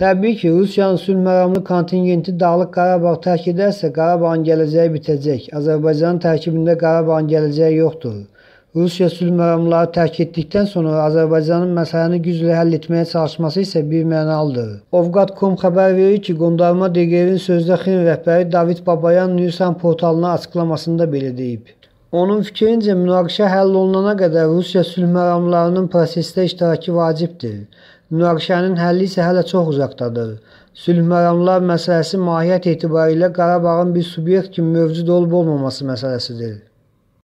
Təbii ki, Rusiyanın sülhməramlı kontingenti Dağlıq Qarabağ tərk edərsə, Qarabağın gələcəyi bitəcək. Azərbaycanın tərkibində Qarabağın gələcəyi yoxdur. Rusiya sülhməramlıları tərk etdikdən sonra Azərbaycanın məsələni güclə həll etməyə çalışması isə bir mənalıdır. Ovqat.com xəbər verir ki, qondarma DQV-in sözdə xin rəhbəri David Babayan Newsan portalına açıqlamasında belə deyib. Onun fikrincə, münaqişə həll olunana qədər Rusiya sülh məramlarının prosesdə iştirakı vacibdir. Münaqişənin həlli isə hələ çox uzaqdadır. Sülh məramlar məsələsi mahiyyət etibarilə Qarabağın bir subyekt kimi mövcud olub-olmaması məsələsidir.